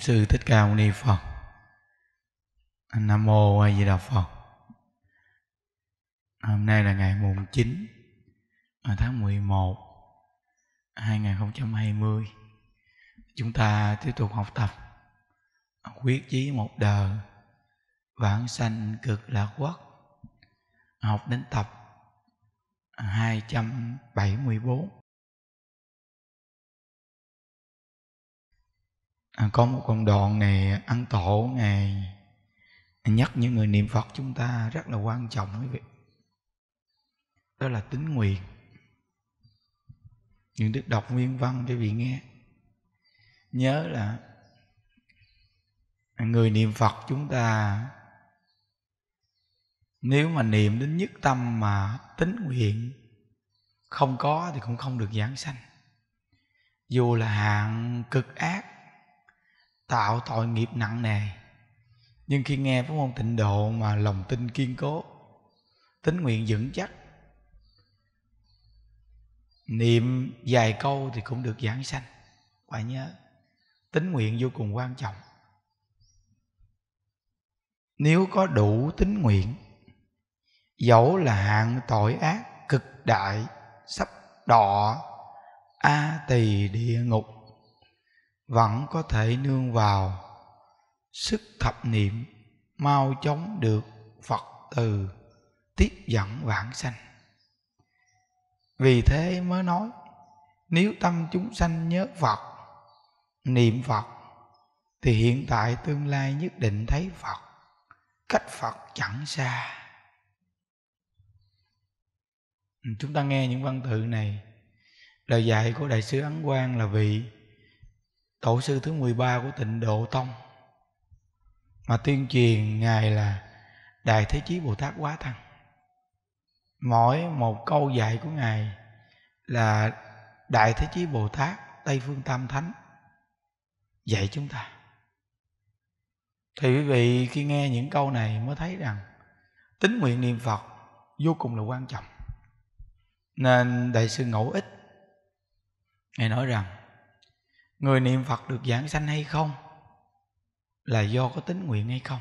sư thích ca mâu ni phật nam mô a di đà phật hôm nay là ngày mùng chín à, tháng 11 2020 chúng ta tiếp tục học tập quyết chí một đời vãng sanh cực lạc quốc học đến tập 274 à, có một công đoạn này ăn tổ ngày nhắc những người niệm phật chúng ta rất là quan trọng quý vị đó là tính nguyện những đức đọc nguyên văn cho vị nghe nhớ là người niệm phật chúng ta nếu mà niệm đến nhất tâm mà tính nguyện không có thì cũng không được giảng sanh dù là hạng cực ác tạo tội nghiệp nặng nề nhưng khi nghe pháp môn tịnh độ mà lòng tin kiên cố tín nguyện vững chắc niệm vài câu thì cũng được giảng sanh phải nhớ tín nguyện vô cùng quan trọng nếu có đủ tín nguyện dẫu là hạng tội ác cực đại sắp đọ a tỳ địa ngục vẫn có thể nương vào sức thập niệm mau chóng được phật từ tiếp dẫn vãng sanh vì thế mới nói nếu tâm chúng sanh nhớ phật niệm phật thì hiện tại tương lai nhất định thấy phật cách phật chẳng xa chúng ta nghe những văn tự này lời dạy của đại sứ ấn quang là vị tổ sư thứ 13 của tịnh độ tông mà tuyên truyền ngài là đại thế chí bồ tát quá Thăng. mỗi một câu dạy của ngài là đại thế chí bồ tát tây phương tam thánh dạy chúng ta thì quý vị khi nghe những câu này mới thấy rằng tính nguyện niệm phật vô cùng là quan trọng nên đại sư ngẫu ích ngài nói rằng người niệm phật được giảng sanh hay không là do có tính nguyện hay không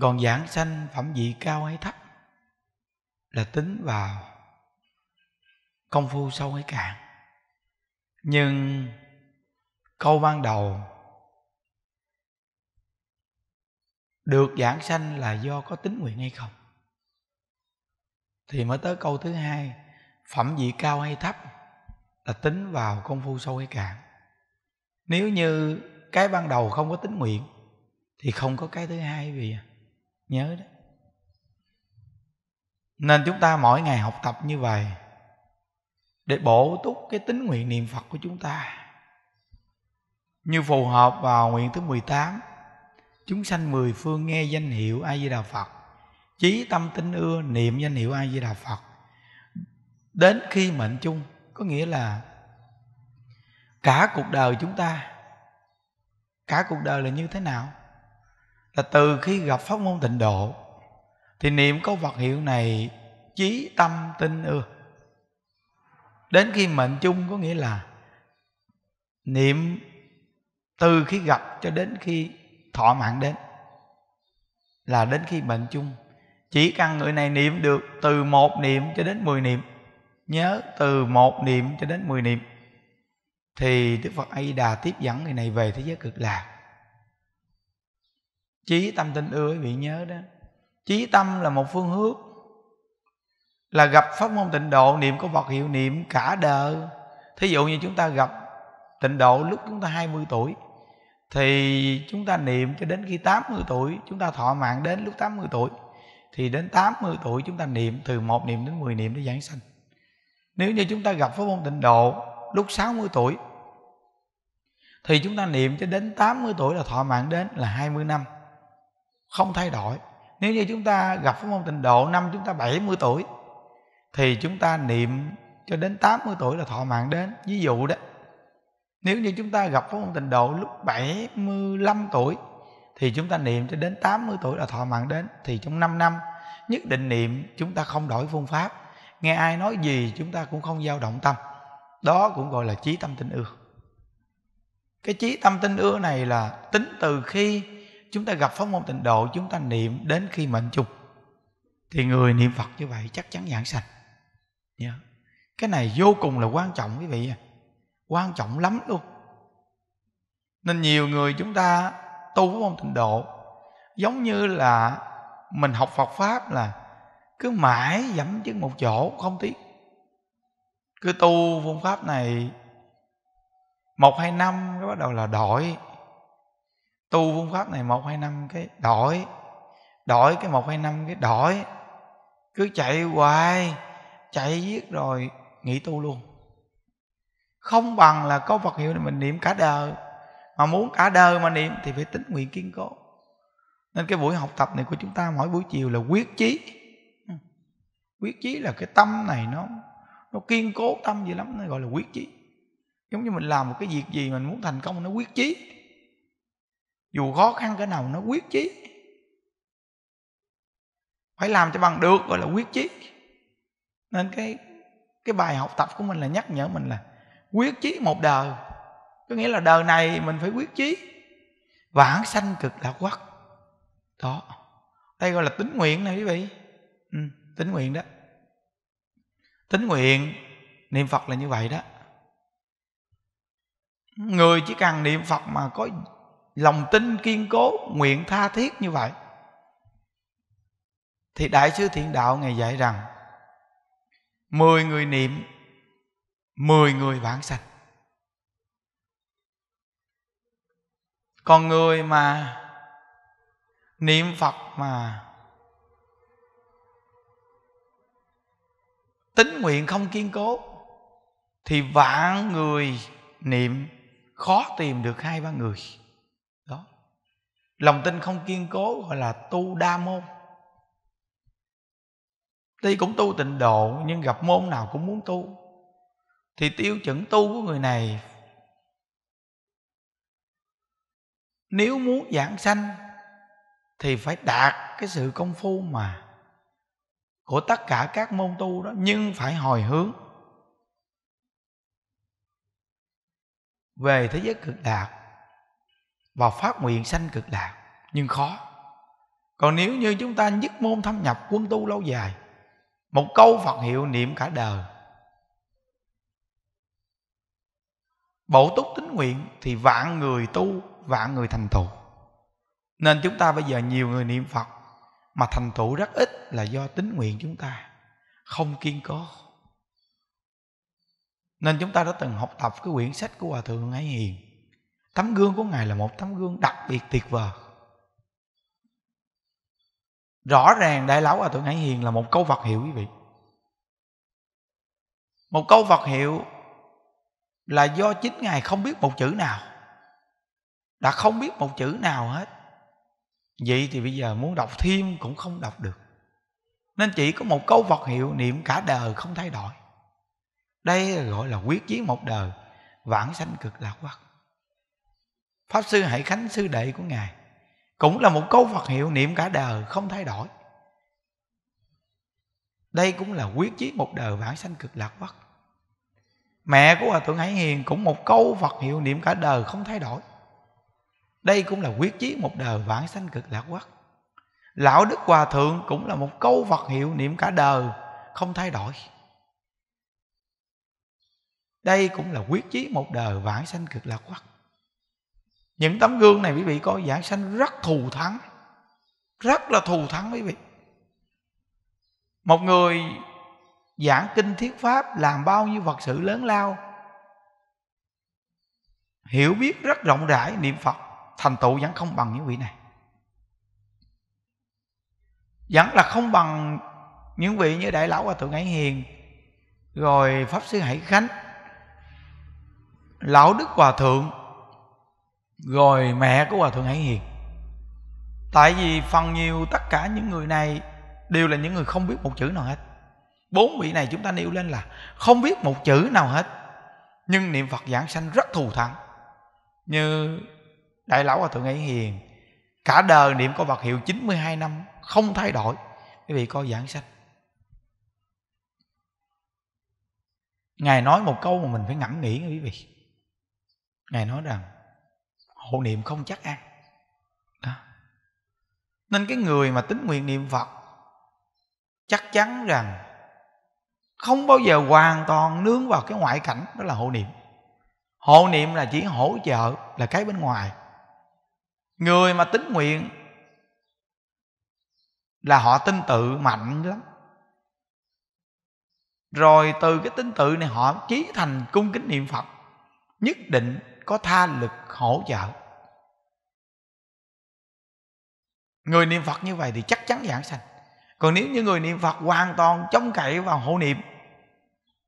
còn giảng sanh phẩm vị cao hay thấp là tính vào công phu sâu hay cạn nhưng câu ban đầu được giảng sanh là do có tính nguyện hay không thì mới tới câu thứ hai phẩm vị cao hay thấp là tính vào công phu sâu hay cạn nếu như cái ban đầu không có tính nguyện thì không có cái thứ hai vì nhớ đó nên chúng ta mỗi ngày học tập như vậy để bổ túc cái tính nguyện niệm Phật của chúng ta như phù hợp vào nguyện thứ 18 chúng sanh mười phương nghe danh hiệu A Di Đà Phật chí tâm tính ưa niệm danh hiệu ai di đà phật đến khi mệnh chung có nghĩa là cả cuộc đời chúng ta cả cuộc đời là như thế nào là từ khi gặp pháp môn tịnh độ thì niệm câu Phật hiệu này chí tâm tin ưa đến khi mệnh chung có nghĩa là niệm từ khi gặp cho đến khi thọ mạng đến là đến khi mệnh chung chỉ cần người này niệm được từ một niệm cho đến mười niệm nhớ từ một niệm cho đến mười niệm thì đức phật A Di đà tiếp dẫn người này về thế giới cực lạc chí tâm tinh ưa quý vị nhớ đó chí tâm là một phương hướng là gặp pháp môn tịnh độ niệm có vật hiệu niệm cả đời thí dụ như chúng ta gặp tịnh độ lúc chúng ta 20 tuổi thì chúng ta niệm cho đến khi 80 tuổi chúng ta thọ mạng đến lúc 80 tuổi thì đến 80 tuổi chúng ta niệm từ một niệm đến 10 niệm để giảng sanh nếu như chúng ta gặp pháp môn tịnh độ lúc 60 tuổi thì chúng ta niệm cho đến 80 tuổi là thọ mạng đến là 20 năm không thay đổi nếu như chúng ta gặp pháp môn tịnh độ năm chúng ta 70 tuổi thì chúng ta niệm cho đến 80 tuổi là thọ mạng đến ví dụ đó nếu như chúng ta gặp pháp môn tịnh độ lúc 75 tuổi thì chúng ta niệm cho đến 80 tuổi là thọ mạng đến thì trong 5 năm nhất định niệm chúng ta không đổi phương pháp nghe ai nói gì chúng ta cũng không dao động tâm đó cũng gọi là trí tâm tin ưa cái trí tâm tin ưa này là tính từ khi chúng ta gặp pháp môn tịnh độ chúng ta niệm đến khi mệnh chung thì người niệm phật như vậy chắc chắn giảng sanh nhớ cái này vô cùng là quan trọng quý vị quan trọng lắm luôn nên nhiều người chúng ta tu với môn tịnh độ giống như là mình học Phật pháp là cứ mãi dẫm chân một chỗ không tiếc cứ tu phương pháp này một hai năm cái bắt đầu là đổi tu phương pháp này một hai năm cái đổi đổi cái một hai năm cái đổi cứ chạy hoài chạy giết rồi nghỉ tu luôn không bằng là có vật hiệu này mình niệm cả đời mà muốn cả đời mà niệm thì phải tính nguyện kiên cố nên cái buổi học tập này của chúng ta mỗi buổi chiều là quyết chí quyết chí là cái tâm này nó nó kiên cố tâm gì lắm nó gọi là quyết chí giống như mình làm một cái việc gì mình muốn thành công nó quyết chí dù khó khăn cái nào nó quyết chí phải làm cho bằng được gọi là quyết chí nên cái cái bài học tập của mình là nhắc nhở mình là quyết chí một đời có nghĩa là đời này mình phải quyết chí vãng sanh cực lạc quốc đó đây gọi là tính nguyện này quý vị ừ, tính nguyện đó tính nguyện niệm phật là như vậy đó người chỉ cần niệm phật mà có lòng tin kiên cố nguyện tha thiết như vậy thì đại sư thiện đạo ngày dạy rằng mười người niệm mười người vãng sanh còn người mà niệm phật mà tính nguyện không kiên cố thì vạn người niệm khó tìm được hai ba người đó lòng tin không kiên cố gọi là tu đa môn tuy cũng tu tịnh độ nhưng gặp môn nào cũng muốn tu thì tiêu chuẩn tu của người này nếu muốn giảng sanh thì phải đạt cái sự công phu mà của tất cả các môn tu đó nhưng phải hồi hướng về thế giới cực lạc và phát nguyện sanh cực lạc nhưng khó còn nếu như chúng ta nhất môn thâm nhập quân tu lâu dài một câu phật hiệu niệm cả đời bổ túc tính nguyện thì vạn người tu vạn người thành tựu nên chúng ta bây giờ nhiều người niệm phật mà thành tựu rất ít là do tính nguyện chúng ta không kiên cố nên chúng ta đã từng học tập cái quyển sách của hòa thượng hải hiền tấm gương của ngài là một tấm gương đặc biệt tuyệt vời rõ ràng đại lão hòa thượng hải hiền là một câu vật hiệu quý vị một câu vật hiệu là do chính ngài không biết một chữ nào là không biết một chữ nào hết vậy thì bây giờ muốn đọc thêm cũng không đọc được nên chỉ có một câu vật hiệu niệm cả đời không thay đổi đây gọi là quyết chí một đời vãng sanh cực lạc quốc pháp sư hải khánh sư đệ của ngài cũng là một câu Phật hiệu niệm cả đời không thay đổi đây cũng là quyết chí một đời vãng sanh cực lạc quốc mẹ của hòa thượng hải hiền cũng một câu Phật hiệu niệm cả đời không thay đổi đây cũng là quyết chí một đời vãng sanh cực lạc quốc lão đức hòa thượng cũng là một câu vật hiệu niệm cả đời không thay đổi đây cũng là quyết chí một đời vãng sanh cực lạc quốc những tấm gương này quý vị coi vãng sanh rất thù thắng rất là thù thắng quý vị một người giảng kinh thiết pháp làm bao nhiêu vật sự lớn lao hiểu biết rất rộng rãi niệm phật thành tựu vẫn không bằng những vị này vẫn là không bằng những vị như đại lão hòa thượng hải hiền rồi pháp sư hải khánh lão đức hòa thượng rồi mẹ của hòa thượng hải hiền tại vì phần nhiều tất cả những người này đều là những người không biết một chữ nào hết bốn vị này chúng ta nêu lên là không biết một chữ nào hết nhưng niệm phật giảng sanh rất thù thắng như đại lão hòa thượng ấy hiền cả đời niệm có vật hiệu 92 năm không thay đổi quý vị coi giảng sách ngài nói một câu mà mình phải ngẫm nghĩ quý vị ngài nói rằng hộ niệm không chắc ăn đó nên cái người mà tính nguyện niệm phật chắc chắn rằng không bao giờ hoàn toàn nướng vào cái ngoại cảnh đó là hộ niệm hộ niệm là chỉ hỗ trợ là cái bên ngoài người mà tính nguyện là họ tin tự mạnh lắm rồi từ cái tính tự này họ chí thành cung kính niệm phật nhất định có tha lực hỗ trợ người niệm phật như vậy thì chắc chắn giảng sanh còn nếu như người niệm phật hoàn toàn trông cậy vào hộ niệm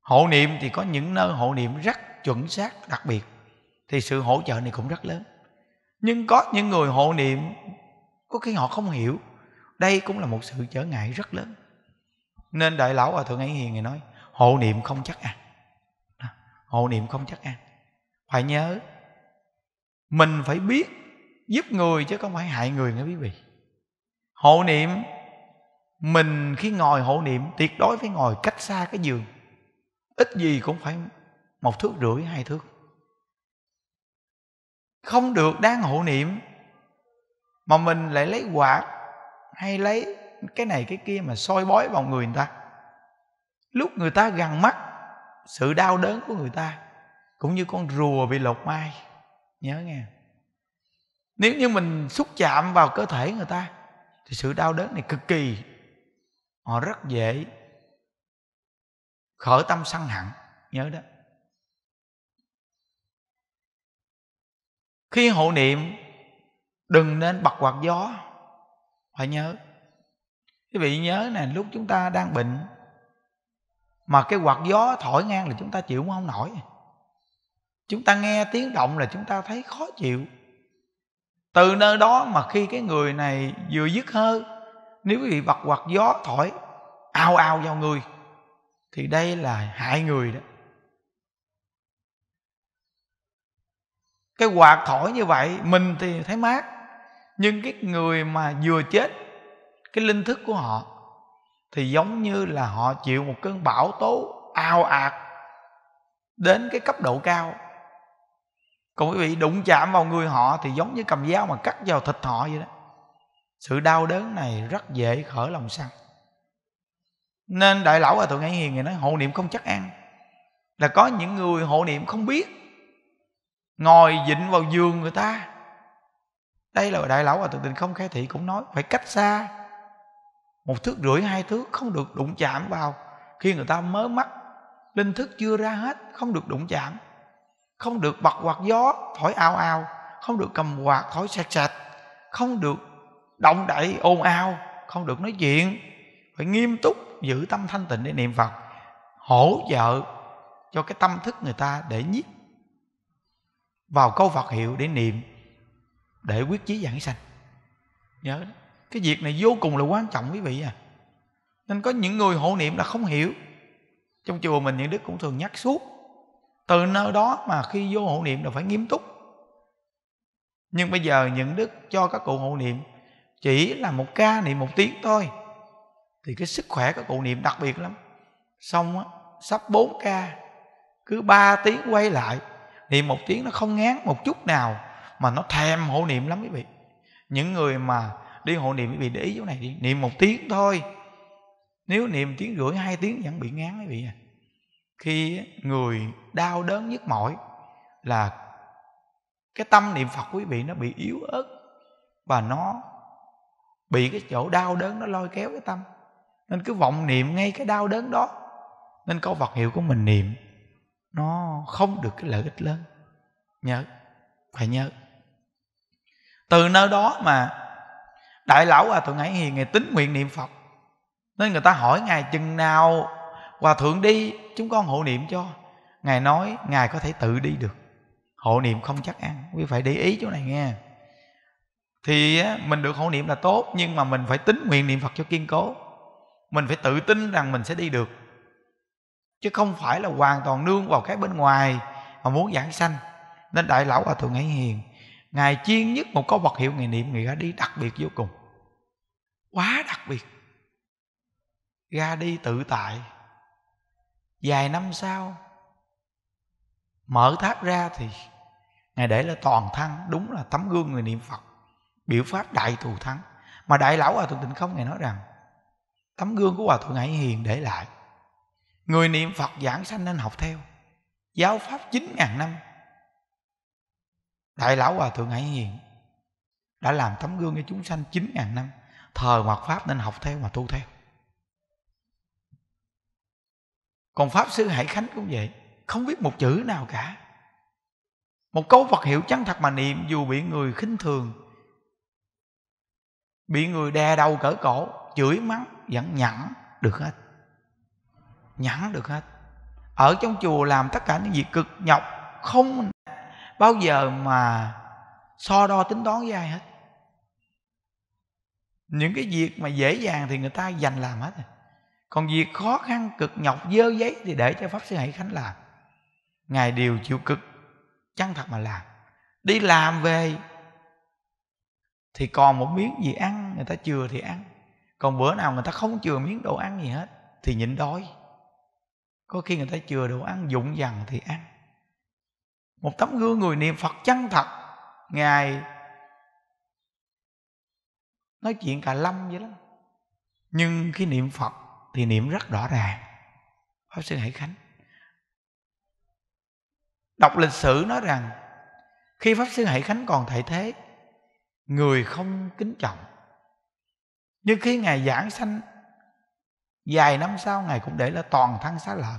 hộ niệm thì có những nơi hộ niệm rất chuẩn xác đặc biệt thì sự hỗ trợ này cũng rất lớn nhưng có những người hộ niệm có khi họ không hiểu đây cũng là một sự trở ngại rất lớn nên đại lão hòa thượng ấy hiền người nói hộ niệm không chắc ăn hộ niệm không chắc ăn phải nhớ mình phải biết giúp người chứ không phải hại người nghe quý vị hộ niệm mình khi ngồi hộ niệm tuyệt đối phải ngồi cách xa cái giường ít gì cũng phải một thước rưỡi hai thước không được đang hộ niệm mà mình lại lấy quạt hay lấy cái này cái kia mà soi bói vào người người ta lúc người ta gần mắt sự đau đớn của người ta cũng như con rùa bị lột mai nhớ nghe nếu như mình xúc chạm vào cơ thể người ta thì sự đau đớn này cực kỳ họ rất dễ khởi tâm sân hận nhớ đó khi hộ niệm đừng nên bật quạt gió phải nhớ quý vị nhớ nè lúc chúng ta đang bệnh mà cái quạt gió thổi ngang là chúng ta chịu không nổi chúng ta nghe tiếng động là chúng ta thấy khó chịu từ nơi đó mà khi cái người này vừa dứt hơi nếu quý vị bật quạt gió thổi ao ao vào người thì đây là hại người đó cái quạt thổi như vậy mình thì thấy mát nhưng cái người mà vừa chết cái linh thức của họ thì giống như là họ chịu một cơn bão tố ao ạt đến cái cấp độ cao còn quý vị đụng chạm vào người họ thì giống như cầm dao mà cắt vào thịt họ vậy đó sự đau đớn này rất dễ khởi lòng sân nên đại lão hòa thượng ấy hiền người nói hộ niệm không chắc ăn là có những người hộ niệm không biết ngồi dịnh vào giường người ta đây là đại lão hòa thượng tình không khai thị cũng nói phải cách xa một thước rưỡi hai thước không được đụng chạm vào khi người ta mới mắt linh thức chưa ra hết không được đụng chạm không được bật quạt gió thổi ao ao không được cầm quạt thổi sạch sạch không được động đậy ồn ào không được nói chuyện phải nghiêm túc giữ tâm thanh tịnh để niệm phật hỗ trợ cho cái tâm thức người ta để nhiếp vào câu Phật hiệu để niệm để quyết chí giảng sanh nhớ cái việc này vô cùng là quan trọng quý vị à nên có những người hộ niệm là không hiểu trong chùa mình những đức cũng thường nhắc suốt từ nơi đó mà khi vô hộ niệm là phải nghiêm túc nhưng bây giờ những đức cho các cụ hộ niệm chỉ là một ca niệm một tiếng thôi thì cái sức khỏe các cụ niệm đặc biệt lắm xong á sắp 4 ca cứ 3 tiếng quay lại niệm một tiếng nó không ngán một chút nào mà nó thèm hộ niệm lắm quý vị những người mà đi hộ niệm quý vị để ý chỗ này đi niệm một tiếng thôi nếu niệm tiếng rưỡi hai tiếng vẫn bị ngán quý vị à khi người đau đớn nhức mỏi là cái tâm niệm phật quý vị nó bị yếu ớt và nó bị cái chỗ đau đớn nó lôi kéo cái tâm nên cứ vọng niệm ngay cái đau đớn đó nên câu vật hiệu của mình niệm nó không được cái lợi ích lớn nhớ phải nhớ từ nơi đó mà đại lão hòa thượng hải hiền ngày tính nguyện niệm phật nên người ta hỏi ngài chừng nào hòa thượng đi chúng con hộ niệm cho ngài nói ngài có thể tự đi được hộ niệm không chắc ăn quý phải để ý chỗ này nghe thì mình được hộ niệm là tốt nhưng mà mình phải tính nguyện niệm phật cho kiên cố mình phải tự tin rằng mình sẽ đi được chứ không phải là hoàn toàn nương vào cái bên ngoài mà muốn giảng sanh nên đại lão hòa thượng ấy hiền ngài chiên nhất một có vật hiệu ngày niệm người ra đi đặc biệt vô cùng quá đặc biệt ra đi tự tại vài năm sau mở tháp ra thì ngài để là toàn thân đúng là tấm gương người niệm phật biểu pháp đại thù thắng mà đại lão hòa thượng tịnh không ngài nói rằng tấm gương của hòa thượng hải hiền để lại Người niệm Phật giảng sanh nên học theo Giáo Pháp 9.000 năm Đại Lão Hòa Thượng Hải Hiền Đã làm tấm gương cho chúng sanh 9.000 năm Thờ hoặc Pháp nên học theo mà tu theo Còn Pháp Sư Hải Khánh cũng vậy Không biết một chữ nào cả Một câu Phật hiệu chân thật mà niệm Dù bị người khinh thường Bị người đè đầu cỡ cổ Chửi mắng vẫn nhẫn được hết nhẫn được hết ở trong chùa làm tất cả những việc cực nhọc không bao giờ mà so đo tính toán với ai hết những cái việc mà dễ dàng thì người ta dành làm hết còn việc khó khăn cực nhọc dơ giấy thì để cho pháp sư hãy khánh làm ngài đều chịu cực chăng thật mà làm đi làm về thì còn một miếng gì ăn người ta chừa thì ăn còn bữa nào người ta không chừa miếng đồ ăn gì hết thì nhịn đói có khi người ta chừa đồ ăn dụng dằn thì ăn một tấm gương người niệm phật chân thật ngài nói chuyện cả lâm vậy đó nhưng khi niệm phật thì niệm rất rõ ràng pháp sư hải khánh đọc lịch sử nói rằng khi pháp sư hải khánh còn thay thế người không kính trọng nhưng khi ngài giảng sanh dài năm sau ngài cũng để là toàn thân xá lợi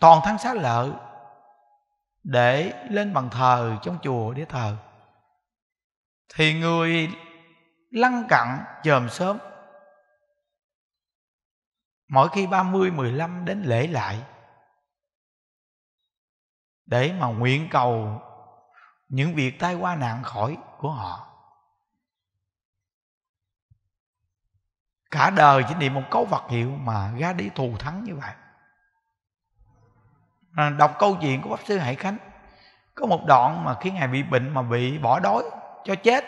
toàn thân xá lợi để lên bàn thờ trong chùa để thờ thì người lăn cặn chòm sớm mỗi khi 30, 15 đến lễ lại để mà nguyện cầu những việc tai qua nạn khỏi của họ cả đời chỉ niệm một câu Phật hiệu mà ra đi thù thắng như vậy à, đọc câu chuyện của pháp sư hải khánh có một đoạn mà khi ngài bị bệnh mà bị bỏ đói cho chết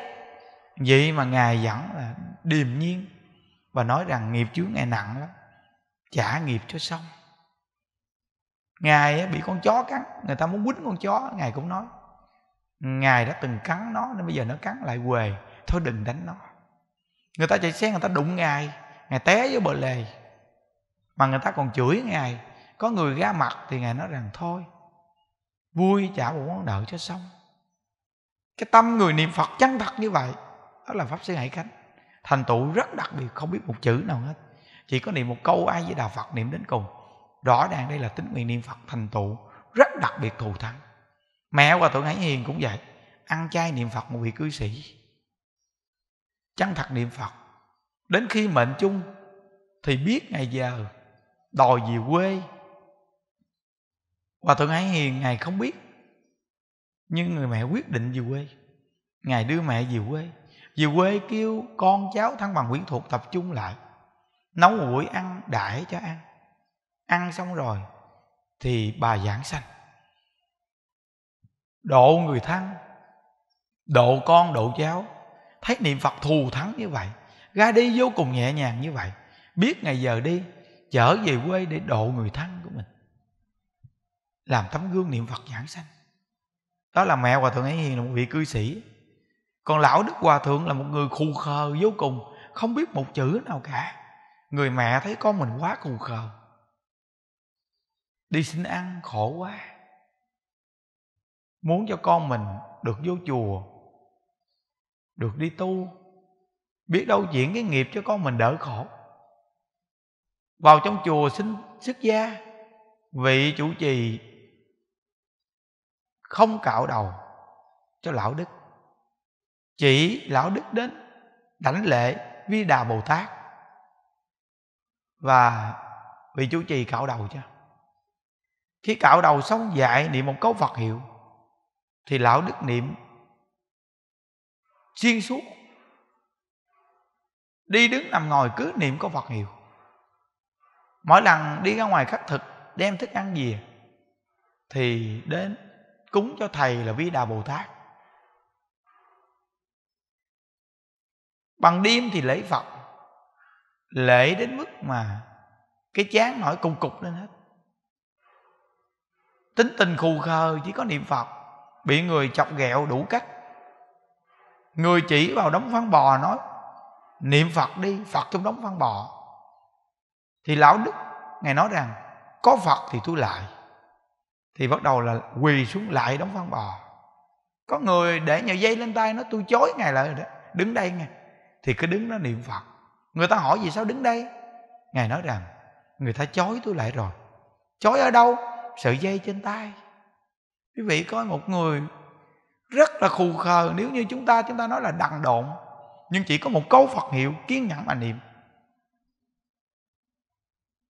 vậy mà ngài vẫn là điềm nhiên và nói rằng nghiệp chướng ngài nặng lắm trả nghiệp cho xong ngài bị con chó cắn người ta muốn quýnh con chó ngài cũng nói ngài đã từng cắn nó nên bây giờ nó cắn lại quề thôi đừng đánh nó người ta chạy xe người ta đụng ngài ngài té với bờ lề mà người ta còn chửi ngài có người ra mặt thì ngài nói rằng thôi vui trả một món nợ cho xong cái tâm người niệm phật chân thật như vậy đó là pháp sư hải khánh thành tựu rất đặc biệt không biết một chữ nào hết chỉ có niệm một câu ai với đạo phật niệm đến cùng rõ ràng đây là tính nguyện niệm phật thành tựu rất đặc biệt thù thắng mẹ và thượng hải hiền cũng vậy ăn chay niệm phật một vị cư sĩ chân thật niệm phật đến khi mệnh chung thì biết ngày giờ đòi về quê hòa thượng hải hiền ngài không biết nhưng người mẹ quyết định về quê ngài đưa mẹ về quê về quê kêu con cháu thăng bằng quyến thuộc tập trung lại nấu buổi ăn đãi cho ăn ăn xong rồi thì bà giảng sanh độ người thăng độ con độ cháu thấy niệm phật thù thắng như vậy ra đi vô cùng nhẹ nhàng như vậy biết ngày giờ đi trở về quê để độ người thân của mình làm tấm gương niệm phật giảng sanh đó là mẹ hòa thượng ấy hiền là một vị cư sĩ còn lão đức hòa thượng là một người khù khờ vô cùng không biết một chữ nào cả người mẹ thấy con mình quá khù khờ đi xin ăn khổ quá muốn cho con mình được vô chùa được đi tu biết đâu diễn cái nghiệp cho con mình đỡ khổ vào trong chùa xin xuất gia vị chủ trì không cạo đầu cho lão đức chỉ lão đức đến đảnh lễ vi đà bồ tát và vị chủ trì cạo đầu cho khi cạo đầu xong dạy niệm một câu phật hiệu thì lão đức niệm xuyên suốt đi đứng nằm ngồi cứ niệm có phật nhiều mỗi lần đi ra ngoài khắc thực đem thức ăn về thì đến cúng cho thầy là vi đà bồ tát bằng đêm thì lễ phật lễ đến mức mà cái chán nổi cục cục lên hết tính tình khù khờ chỉ có niệm phật bị người chọc ghẹo đủ cách người chỉ vào đống phân bò nói niệm phật đi phật trong đống phân bò thì lão đức ngài nói rằng có phật thì tôi lại thì bắt đầu là quỳ xuống lại đống phân bò có người để nhờ dây lên tay nó tôi chối ngài lại đó đứng đây nghe thì cứ đứng đó niệm phật người ta hỏi vì sao đứng đây ngài nói rằng người ta chối tôi lại rồi chối ở đâu sợi dây trên tay quý vị coi một người rất là khù khờ nếu như chúng ta chúng ta nói là đằng độn nhưng chỉ có một câu phật hiệu kiên nhẫn mà niệm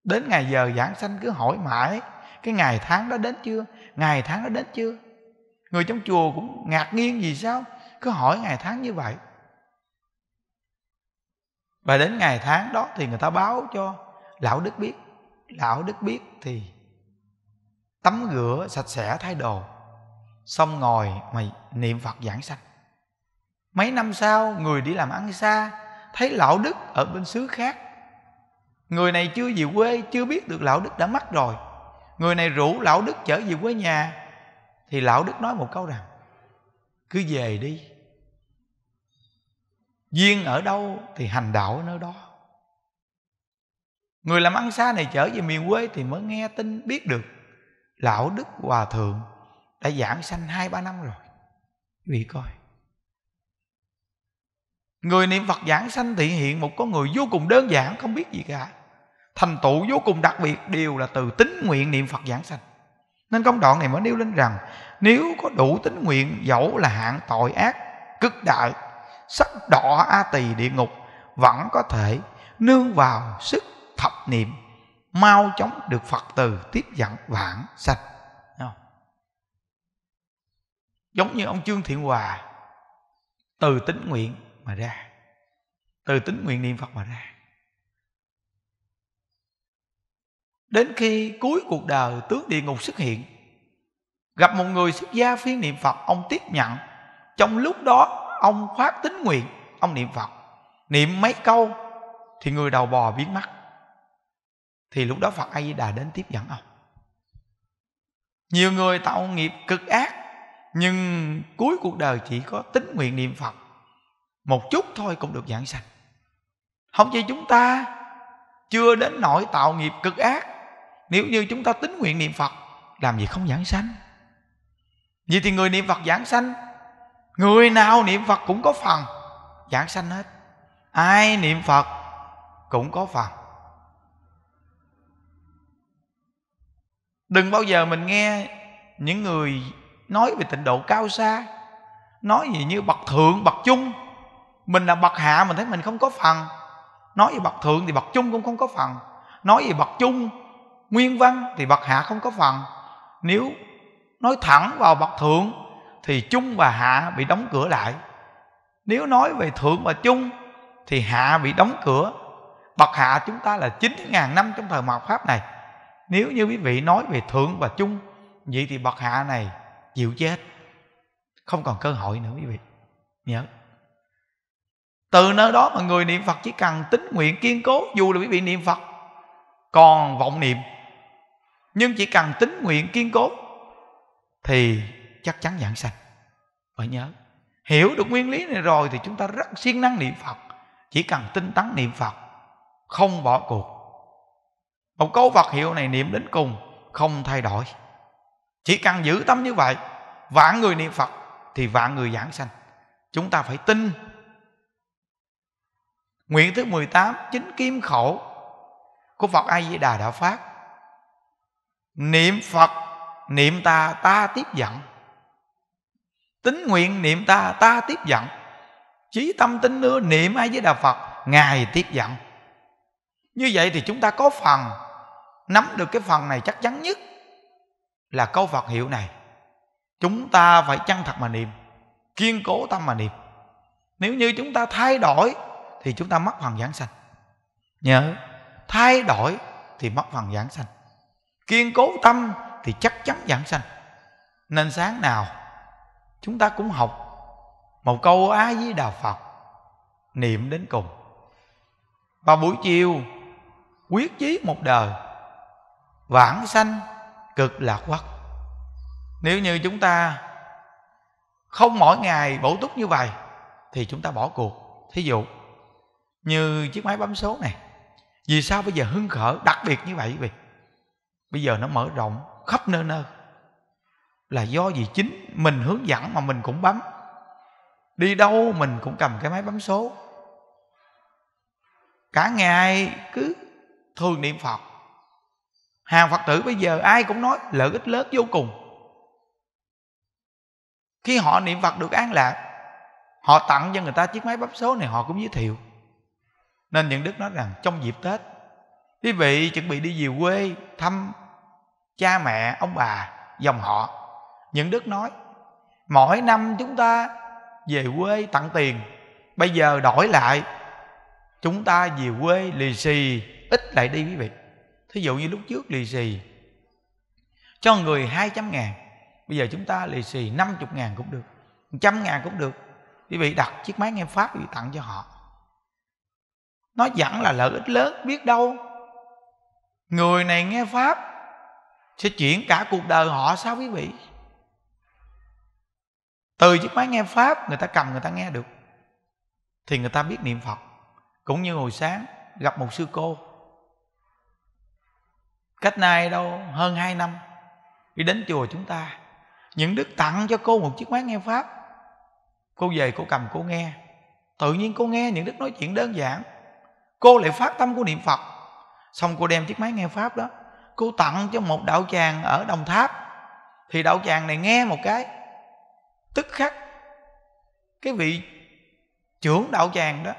đến ngày giờ giảng sanh cứ hỏi mãi cái ngày tháng đó đến chưa ngày tháng đó đến chưa người trong chùa cũng ngạc nhiên vì sao cứ hỏi ngày tháng như vậy và đến ngày tháng đó thì người ta báo cho lão đức biết lão đức biết thì tắm rửa sạch sẽ thay đồ Xong ngồi mày niệm Phật giảng sanh Mấy năm sau người đi làm ăn xa Thấy lão Đức ở bên xứ khác Người này chưa về quê Chưa biết được lão Đức đã mất rồi Người này rủ lão Đức trở về quê nhà Thì lão Đức nói một câu rằng Cứ về đi Duyên ở đâu thì hành đạo ở nơi đó Người làm ăn xa này trở về miền quê Thì mới nghe tin biết được Lão Đức Hòa Thượng đã giảng sanh hai ba năm rồi quý vị coi người niệm phật giảng sanh thị hiện một con người vô cùng đơn giản không biết gì cả thành tựu vô cùng đặc biệt đều là từ tính nguyện niệm phật giảng sanh nên công đoạn này mới nêu lên rằng nếu có đủ tính nguyện dẫu là hạng tội ác cực đại sắc đỏ a tỳ địa ngục vẫn có thể nương vào sức thập niệm mau chóng được phật từ tiếp dẫn vãng sanh giống như ông Trương Thiện Hòa từ tính nguyện mà ra từ tính nguyện niệm Phật mà ra đến khi cuối cuộc đời tướng địa ngục xuất hiện gặp một người xuất gia phiên niệm Phật ông tiếp nhận trong lúc đó ông phát tính nguyện ông niệm Phật niệm mấy câu thì người đầu bò biến mất thì lúc đó Phật A Di Đà đến tiếp dẫn ông nhiều người tạo nghiệp cực ác nhưng cuối cuộc đời chỉ có tính nguyện niệm phật một chút thôi cũng được giảng sanh không chỉ chúng ta chưa đến nỗi tạo nghiệp cực ác nếu như chúng ta tính nguyện niệm phật làm gì không giảng sanh Vậy thì người niệm phật giảng sanh người nào niệm phật cũng có phần giảng sanh hết ai niệm phật cũng có phần đừng bao giờ mình nghe những người nói về tịnh độ cao xa nói gì như bậc thượng bậc chung mình là bậc hạ mình thấy mình không có phần nói về bậc thượng thì bậc chung cũng không có phần nói về bậc chung nguyên văn thì bậc hạ không có phần nếu nói thẳng vào bậc thượng thì chung và hạ bị đóng cửa lại nếu nói về thượng và chung thì hạ bị đóng cửa bậc hạ chúng ta là chín ngàn năm trong thời mạt pháp này nếu như quý vị nói về thượng và chung vậy thì bậc hạ này chịu chết không còn cơ hội nữa quý vị nhớ từ nơi đó mà người niệm phật chỉ cần tính nguyện kiên cố dù là quý vị niệm phật còn vọng niệm nhưng chỉ cần tính nguyện kiên cố thì chắc chắn giảng sanh phải nhớ hiểu được nguyên lý này rồi thì chúng ta rất siêng năng niệm phật chỉ cần tinh tấn niệm phật không bỏ cuộc một câu vật hiệu này niệm đến cùng không thay đổi chỉ cần giữ tâm như vậy vạn người niệm phật thì vạn người giảng sanh chúng ta phải tin nguyện thứ 18 chính kim khổ của phật a di đà đã phát niệm phật niệm ta ta tiếp dẫn tính nguyện niệm ta ta tiếp dẫn chí tâm tính nữa niệm ai với đà phật ngài tiếp dẫn như vậy thì chúng ta có phần nắm được cái phần này chắc chắn nhất là câu Phật hiệu này chúng ta phải chân thật mà niệm kiên cố tâm mà niệm nếu như chúng ta thay đổi thì chúng ta mất phần giảng sanh nhớ thay đổi thì mất phần giảng sanh kiên cố tâm thì chắc chắn giảng sanh nên sáng nào chúng ta cũng học một câu á với đà phật niệm đến cùng và buổi chiều quyết chí một đời vãng sanh cực lạc quắc nếu như chúng ta không mỗi ngày bổ túc như vậy thì chúng ta bỏ cuộc thí dụ như chiếc máy bấm số này vì sao bây giờ hưng khởi đặc biệt như vậy vì bây giờ nó mở rộng khắp nơi nơi là do gì chính mình hướng dẫn mà mình cũng bấm đi đâu mình cũng cầm cái máy bấm số cả ngày cứ thường niệm phật hàng phật tử bây giờ ai cũng nói lợi ích lớn vô cùng khi họ niệm phật được an lạc họ tặng cho người ta chiếc máy bắp số này họ cũng giới thiệu nên những đức nói rằng trong dịp tết quý vị chuẩn bị đi về quê thăm cha mẹ ông bà dòng họ những đức nói mỗi năm chúng ta về quê tặng tiền bây giờ đổi lại chúng ta về quê lì xì ít lại đi quý vị thí dụ như lúc trước lì xì cho người 200 ngàn bây giờ chúng ta lì xì 50 ngàn cũng được 100 ngàn cũng được quý vị đặt chiếc máy nghe pháp quý tặng cho họ nó vẫn là lợi ích lớn biết đâu người này nghe pháp sẽ chuyển cả cuộc đời họ sao quý vị từ chiếc máy nghe pháp người ta cầm người ta nghe được thì người ta biết niệm phật cũng như hồi sáng gặp một sư cô cách nay đâu hơn 2 năm đi đến chùa chúng ta những đức tặng cho cô một chiếc máy nghe pháp cô về cô cầm cô nghe tự nhiên cô nghe những đức nói chuyện đơn giản cô lại phát tâm của niệm phật xong cô đem chiếc máy nghe pháp đó cô tặng cho một đạo tràng ở đồng tháp thì đạo tràng này nghe một cái tức khắc cái vị trưởng đạo tràng đó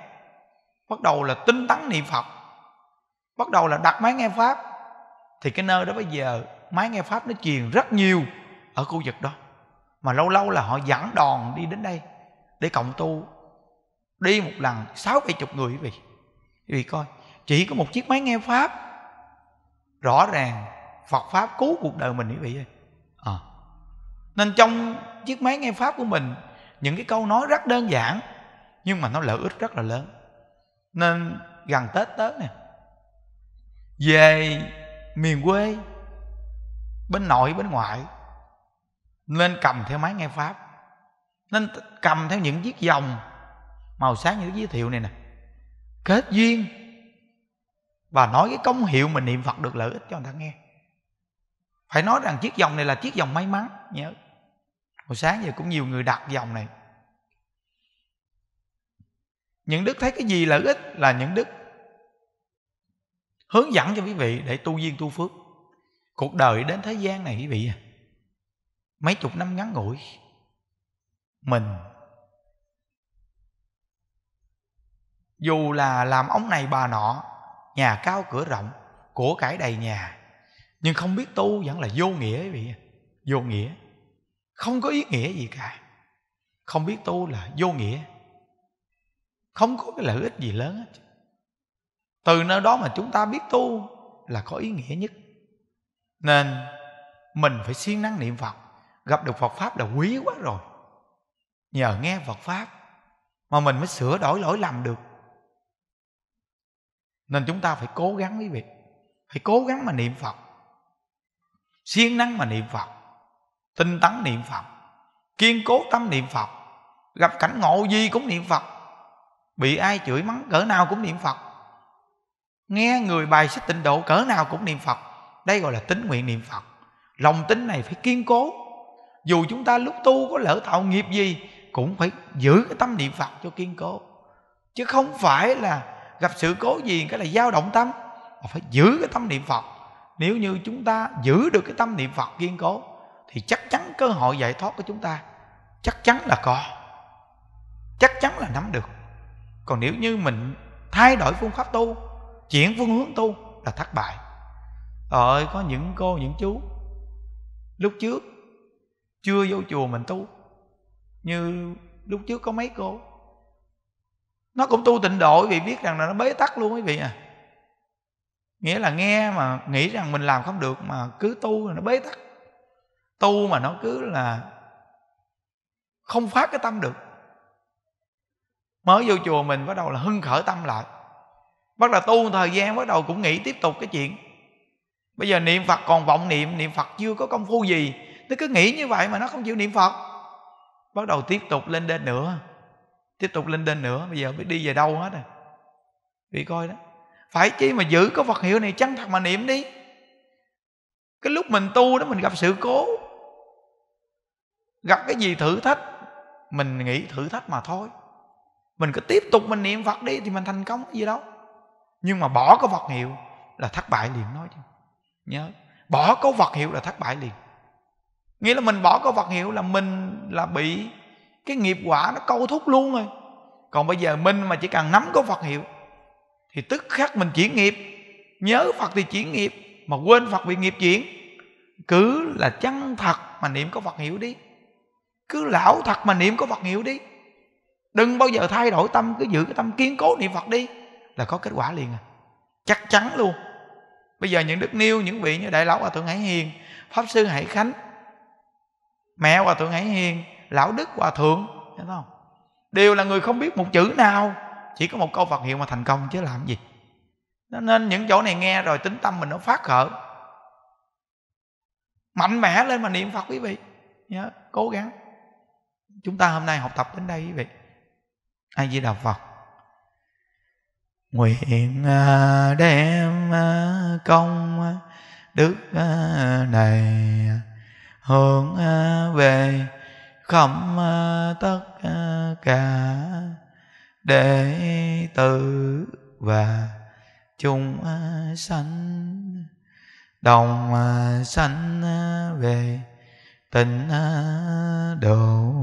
bắt đầu là tinh tấn niệm phật bắt đầu là đặt máy nghe pháp thì cái nơi đó bây giờ máy nghe pháp nó truyền rất nhiều ở khu vực đó mà lâu lâu là họ dẫn đòn đi đến đây để cộng tu đi một lần sáu bảy chục người quý vị vì coi chỉ có một chiếc máy nghe pháp rõ ràng phật pháp cứu cuộc đời mình quý vị ơi à. nên trong chiếc máy nghe pháp của mình những cái câu nói rất đơn giản nhưng mà nó lợi ích rất là lớn nên gần tết tới nè về miền quê bên nội bên ngoại nên cầm theo máy nghe pháp nên cầm theo những chiếc vòng màu sáng như giới thiệu này nè kết duyên và nói cái công hiệu mình niệm phật được lợi ích cho người ta nghe phải nói rằng chiếc vòng này là chiếc vòng may mắn nhớ hồi sáng giờ cũng nhiều người đặt vòng này những đức thấy cái gì lợi ích là những đức hướng dẫn cho quý vị để tu duyên tu phước cuộc đời đến thế gian này quý vị à mấy chục năm ngắn ngủi mình dù là làm ông này bà nọ nhà cao cửa rộng của cải đầy nhà nhưng không biết tu vẫn là vô nghĩa quý vị à. vô nghĩa không có ý nghĩa gì cả không biết tu là vô nghĩa không có cái lợi ích gì lớn hết từ nơi đó mà chúng ta biết tu là có ý nghĩa nhất nên mình phải siêng năng niệm phật gặp được phật pháp là quý quá rồi nhờ nghe phật pháp mà mình mới sửa đổi lỗi lầm được nên chúng ta phải cố gắng quý vị phải cố gắng mà niệm phật siêng năng mà niệm phật tinh tấn niệm phật kiên cố tâm niệm phật gặp cảnh ngộ gì cũng niệm phật bị ai chửi mắng cỡ nào cũng niệm phật nghe người bài xích tịnh độ cỡ nào cũng niệm phật đây gọi là tín nguyện niệm phật lòng tin này phải kiên cố dù chúng ta lúc tu có lỡ tạo nghiệp gì cũng phải giữ cái tâm niệm phật cho kiên cố chứ không phải là gặp sự cố gì cái là dao động tâm mà phải giữ cái tâm niệm phật nếu như chúng ta giữ được cái tâm niệm phật kiên cố thì chắc chắn cơ hội giải thoát của chúng ta chắc chắn là có chắc chắn là nắm được còn nếu như mình thay đổi phương pháp tu chuyển phương hướng tu là thất bại ơi có những cô những chú lúc trước chưa vô chùa mình tu như lúc trước có mấy cô nó cũng tu tịnh độ vì biết rằng là nó bế tắc luôn quý vị à nghĩa là nghe mà nghĩ rằng mình làm không được mà cứ tu là nó bế tắc tu mà nó cứ là không phát cái tâm được mới vô chùa mình bắt đầu là hưng khởi tâm lại bắt đầu tu thời gian bắt đầu cũng nghĩ tiếp tục cái chuyện bây giờ niệm phật còn vọng niệm niệm phật chưa có công phu gì nó cứ nghĩ như vậy mà nó không chịu niệm phật bắt đầu tiếp tục lên đên nữa tiếp tục lên đên nữa bây giờ biết đi về đâu hết rồi vì coi đó phải chứ mà giữ cái vật hiệu này chân thật mà niệm đi cái lúc mình tu đó mình gặp sự cố gặp cái gì thử thách mình nghĩ thử thách mà thôi mình cứ tiếp tục mình niệm phật đi thì mình thành công cái gì đâu nhưng mà bỏ cái vật hiệu là thất bại liền nói chứ nhớ bỏ cái vật hiệu là thất bại liền nghĩa là mình bỏ cái vật hiệu là mình là bị cái nghiệp quả nó câu thúc luôn rồi còn bây giờ mình mà chỉ cần nắm cái vật hiệu thì tức khắc mình chuyển nghiệp nhớ phật thì chuyển nghiệp mà quên phật bị nghiệp chuyển cứ là chân thật mà niệm có vật hiệu đi cứ lão thật mà niệm có vật hiệu đi đừng bao giờ thay đổi tâm cứ giữ cái tâm kiên cố niệm phật đi là có kết quả liền à chắc chắn luôn bây giờ những đức niêu những vị như đại lão hòa thượng hải hiền pháp sư hải khánh mẹ hòa thượng hải hiền lão đức hòa thượng hiểu không đều là người không biết một chữ nào chỉ có một câu phật hiệu mà thành công chứ làm gì nên những chỗ này nghe rồi tính tâm mình nó phát khởi mạnh mẽ lên mà niệm phật quý vị nhớ cố gắng chúng ta hôm nay học tập đến đây quý vị ai di đà phật nguyện à, đem à, công đức à, này hướng về khắp tất cả đệ tử và chúng sanh đồng sanh về tịnh độ